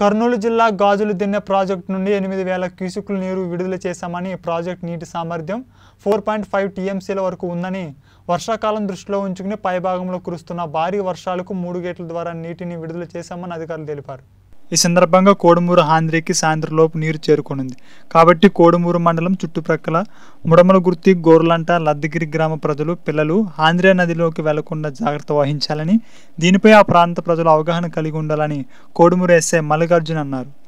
కర్నూలు జిల్లా గాజులు దిన్నె ప్రాజెక్టు నుండి ఎనిమిది వేల క్యూసుకుల నీరు విడుదల చేశామని ప్రాజెక్టు నీటి సామర్థ్యం ఫోర్ పాయింట్ ఫైవ్ టీఎంసీల వరకు ఉందని వర్షాకాలం దృష్టిలో ఉంచుకుని పైభాగంలో కురుస్తున్న భారీ వర్షాలకు మూడు గేట్ల ద్వారా నీటిని విడుదల చేశామని అధికారులు తెలిపారు ఈ సందర్భంగా కోడుమూరు హాంద్రికి సాయంత్రంలోపు నీరు చేరుకునింది కాబట్టి కోడుమూరు మండలం చుట్టుప్రక్కల ముడమల గుర్తి గోర్లంట లద్దగిరి గ్రామ ప్రజలు పిల్లలు ఆంధ్రే నదిలోకి వెళ్లకుండా జాగ్రత్త వహించాలని దీనిపై ఆ ప్రాంత ప్రజలు అవగాహన కలిగి ఉండాలని కోడుమూరు ఎస్ఐ మల్లికార్జున్ అన్నారు